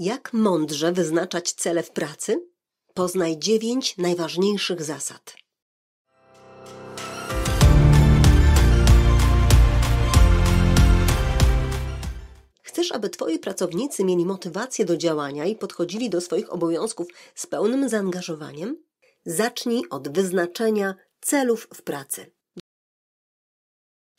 Jak mądrze wyznaczać cele w pracy? Poznaj dziewięć najważniejszych zasad. Chcesz, aby Twoi pracownicy mieli motywację do działania i podchodzili do swoich obowiązków z pełnym zaangażowaniem? Zacznij od wyznaczenia celów w pracy.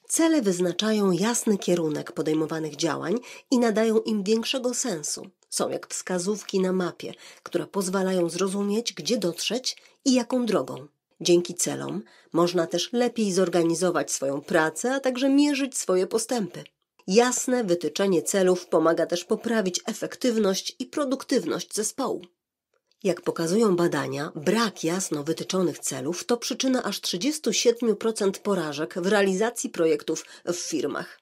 Cele wyznaczają jasny kierunek podejmowanych działań i nadają im większego sensu są jak wskazówki na mapie, które pozwalają zrozumieć, gdzie dotrzeć i jaką drogą. Dzięki celom można też lepiej zorganizować swoją pracę, a także mierzyć swoje postępy. Jasne wytyczenie celów pomaga też poprawić efektywność i produktywność zespołu. Jak pokazują badania, brak jasno wytyczonych celów to przyczyna aż 37% porażek w realizacji projektów w firmach.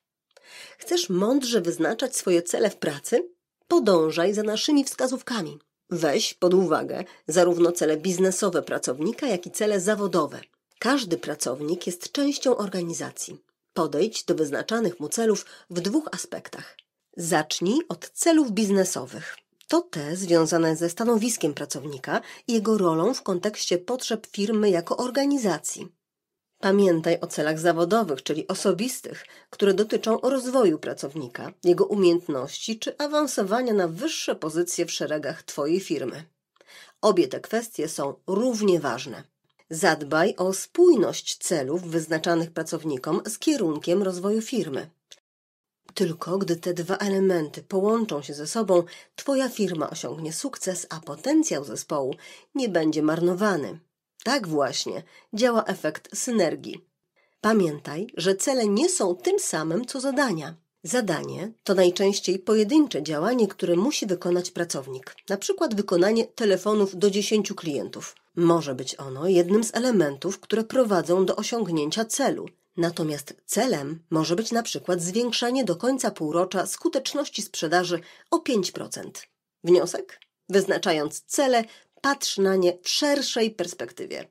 Chcesz mądrze wyznaczać swoje cele w pracy? podążaj za naszymi wskazówkami. Weź pod uwagę zarówno cele biznesowe pracownika, jak i cele zawodowe. Każdy pracownik jest częścią organizacji. Podejdź do wyznaczanych mu celów w dwóch aspektach. Zacznij od celów biznesowych. To te związane ze stanowiskiem pracownika i jego rolą w kontekście potrzeb firmy jako organizacji. Pamiętaj o celach zawodowych, czyli osobistych, które dotyczą rozwoju pracownika, jego umiejętności czy awansowania na wyższe pozycje w szeregach Twojej firmy. Obie te kwestie są równie ważne. Zadbaj o spójność celów wyznaczanych pracownikom z kierunkiem rozwoju firmy. Tylko gdy te dwa elementy połączą się ze sobą, Twoja firma osiągnie sukces, a potencjał zespołu nie będzie marnowany. Tak właśnie działa efekt synergii. Pamiętaj, że cele nie są tym samym co zadania. Zadanie to najczęściej pojedyncze działanie, które musi wykonać pracownik, na przykład wykonanie telefonów do 10 klientów. Może być ono jednym z elementów, które prowadzą do osiągnięcia celu. Natomiast celem może być na przykład zwiększanie do końca półrocza skuteczności sprzedaży o 5%. Wniosek? Wyznaczając cele, Patrz na nie w szerszej perspektywie.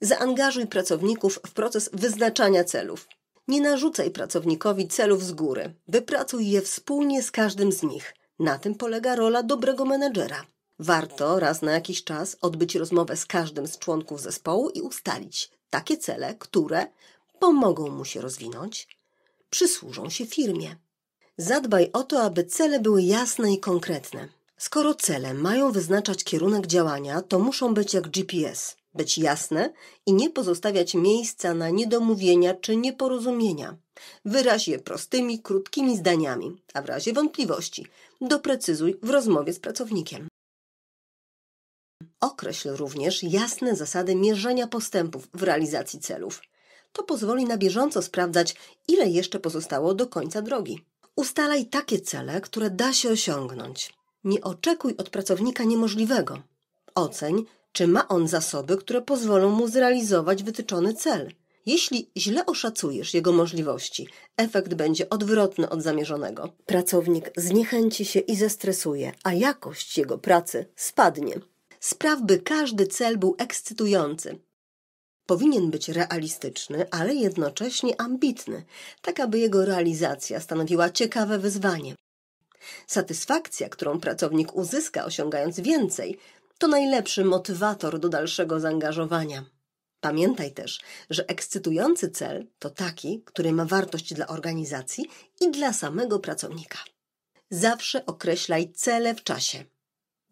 Zaangażuj pracowników w proces wyznaczania celów. Nie narzucaj pracownikowi celów z góry. Wypracuj je wspólnie z każdym z nich. Na tym polega rola dobrego menedżera. Warto raz na jakiś czas odbyć rozmowę z każdym z członków zespołu i ustalić takie cele, które pomogą mu się rozwinąć, przysłużą się firmie. Zadbaj o to, aby cele były jasne i konkretne. Skoro cele mają wyznaczać kierunek działania, to muszą być jak GPS, być jasne i nie pozostawiać miejsca na niedomówienia czy nieporozumienia. Wyraź je prostymi, krótkimi zdaniami, a w razie wątpliwości doprecyzuj w rozmowie z pracownikiem. Określ również jasne zasady mierzenia postępów w realizacji celów. To pozwoli na bieżąco sprawdzać, ile jeszcze pozostało do końca drogi. Ustalaj takie cele, które da się osiągnąć nie oczekuj od pracownika niemożliwego. Oceń, czy ma on zasoby, które pozwolą mu zrealizować wytyczony cel. Jeśli źle oszacujesz jego możliwości, efekt będzie odwrotny od zamierzonego. Pracownik zniechęci się i zestresuje, a jakość jego pracy spadnie. Spraw, by każdy cel był ekscytujący. Powinien być realistyczny, ale jednocześnie ambitny, tak aby jego realizacja stanowiła ciekawe wyzwanie. Satysfakcja, którą pracownik uzyska osiągając więcej, to najlepszy motywator do dalszego zaangażowania. Pamiętaj też, że ekscytujący cel to taki, który ma wartość dla organizacji i dla samego pracownika. Zawsze określaj cele w czasie.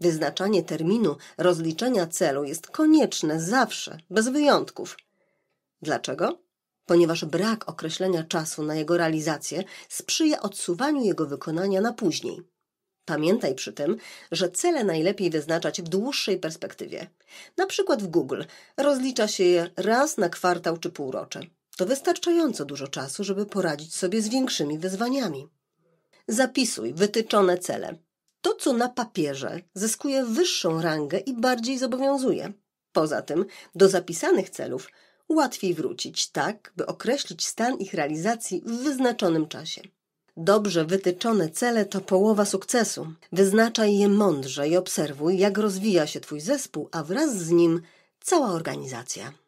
Wyznaczanie terminu rozliczenia celu jest konieczne zawsze, bez wyjątków. Dlaczego? ponieważ brak określenia czasu na jego realizację sprzyja odsuwaniu jego wykonania na później. Pamiętaj przy tym, że cele najlepiej wyznaczać w dłuższej perspektywie. Na przykład w Google rozlicza się je raz na kwartał czy półrocze. To wystarczająco dużo czasu, żeby poradzić sobie z większymi wyzwaniami. Zapisuj wytyczone cele. To, co na papierze, zyskuje wyższą rangę i bardziej zobowiązuje. Poza tym, do zapisanych celów łatwiej wrócić, tak by określić stan ich realizacji w wyznaczonym czasie. Dobrze wytyczone cele to połowa sukcesu. Wyznaczaj je mądrze i obserwuj, jak rozwija się Twój zespół, a wraz z nim cała organizacja.